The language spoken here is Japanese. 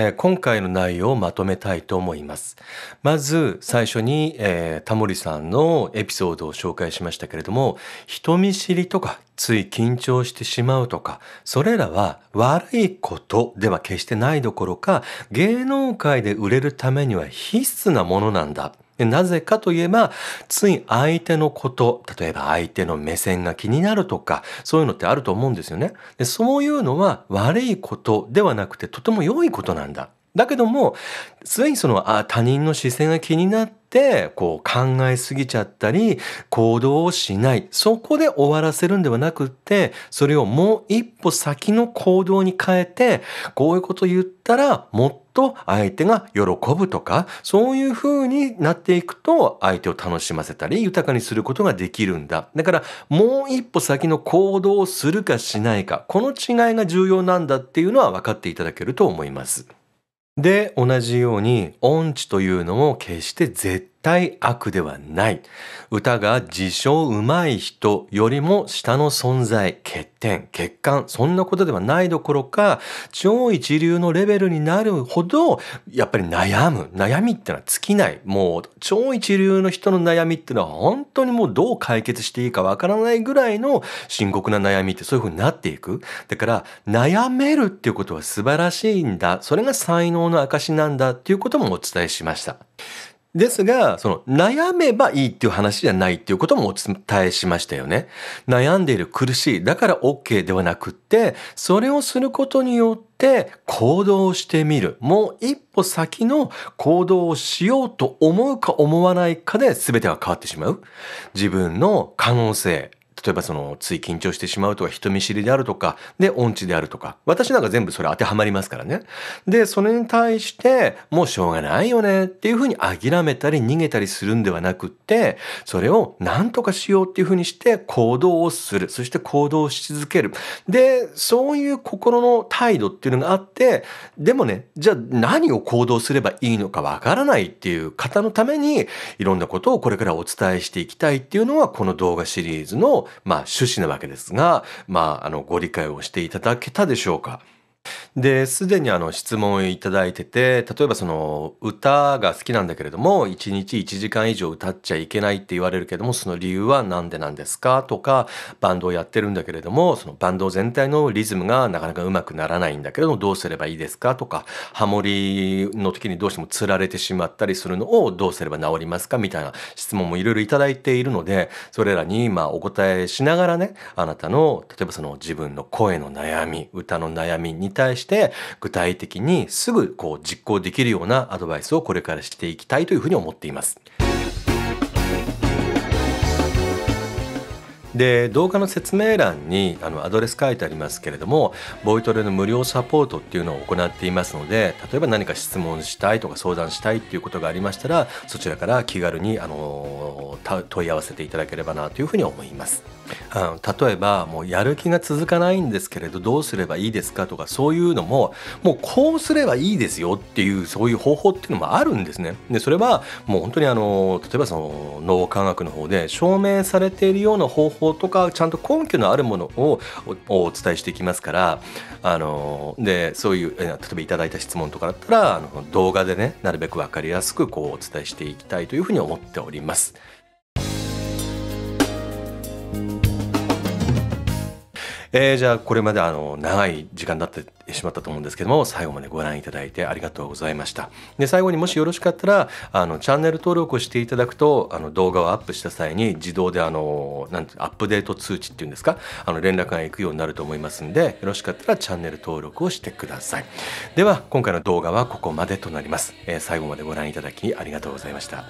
えー、今回の内容をまとめたいと思います。まず最初に、えー、タモリさんのエピソードを紹介しましたけれども、人見知りとかつい緊張してしまうとか、それらは悪いことでは決してないどころか、芸能界で売れるためには必須なものなんだ。なぜかといえば、つい相手のこと、例えば相手の目線が気になるとか、そういうのってあると思うんですよね。でそういうのは悪いことではなくて、とても良いことなんだ。だけども、ついそのあ他人の視線が気になって、こう考えすぎちゃったり、行動をしない。そこで終わらせるんではなくって、それをもう一歩先の行動に変えて、こういうこと言ったら、もっとと相手が喜ぶとか、そういう風になっていくと相手を楽しませたり豊かにすることができるんだ。だからもう一歩先の行動をするかしないか、この違いが重要なんだっていうのは分かっていただけると思います。で、同じように音痴というのも決して絶対悪ではない。歌が自称うまい人よりも下の存在、欠点、欠陥、そんなことではないどころか、超一流のレベルになるほど、やっぱり悩む。悩みってのは尽きない。もう、超一流の人の悩みってのは本当にもうどう解決していいかわからないぐらいの深刻な悩みってそういう風になっていく。だから、悩めるっていうことは素晴らしいんだ。それが才能の証なんだっていうこともお伝えしました。ですが、その悩めばいいっていう話じゃないっていうこともお伝えしましたよね。悩んでいる苦しい、だから OK ではなくって、それをすることによって行動してみる。もう一歩先の行動をしようと思うか思わないかで全てが変わってしまう。自分の可能性、例えばそのつい緊張してしまうとか人見知りであるとかで音痴であるとか私なんか全部それ当てはまりますからねでそれに対してもうしょうがないよねっていうふうに諦めたり逃げたりするんではなくってそれを何とかしようっていうふうにして行動をするそして行動し続けるでそういう心の態度っていうのがあってでもねじゃあ何を行動すればいいのかわからないっていう方のためにいろんなことをこれからお伝えしていきたいっていうのはこの動画シリーズのまあ趣旨なわけですが、まあ、あの、ご理解をしていただけたでしょうか。で、すでにあの質問をいただいてて、例えばその歌が好きなんだけれども、1日1時間以上歌っちゃいけないって言われるけども、その理由は何でなんですかとか、バンドをやってるんだけれども、そのバンド全体のリズムがなかなかうまくならないんだけれども、どうすればいいですかとか、ハモリの時にどうしてもつられてしまったりするのをどうすれば治りますかみたいな質問もいろいろいただいているので、それらにまあお答えしながらね、あなたの、例えばその自分の声の悩み、歌の悩みに対して具体的にすぐこう実行できるようなアドバイスをこれからしていきたいというふうに思っています。で動画の説明欄にあのアドレス書いてありますけれどもボイトレの無料サポートっていうのを行っていますので例えば何か質問したいとか相談したいっていうことがありましたらそちらから気軽にあの問い合わせていただければなというふうに思います。あの例えばもうやる気が続かないんですけれどどうすればいいですかとかそういうのももうこうすればいいですよっていうそういう方法っていうのもあるんですね。でそれはもう本当にあの例えばその脳科学の方で証明されているような方法とかちゃんと根拠のあるものをお伝えしていきますからあのでそういう例えばいただいた質問とかだったらあの動画でねなるべく分かりやすくこうお伝えしていきたいというふうに思っております。えー、じゃあこれまであの長い時間になってしまったと思うんですけども最後までご覧いただいてありがとうございましたで最後にもしよろしかったらあのチャンネル登録をしていただくとあの動画をアップした際に自動であのなんてアップデート通知っていうんですかあの連絡が行くようになると思いますんでよろしかったらチャンネル登録をしてくださいでは今回の動画はここまでとなります、えー、最後までご覧いただきありがとうございました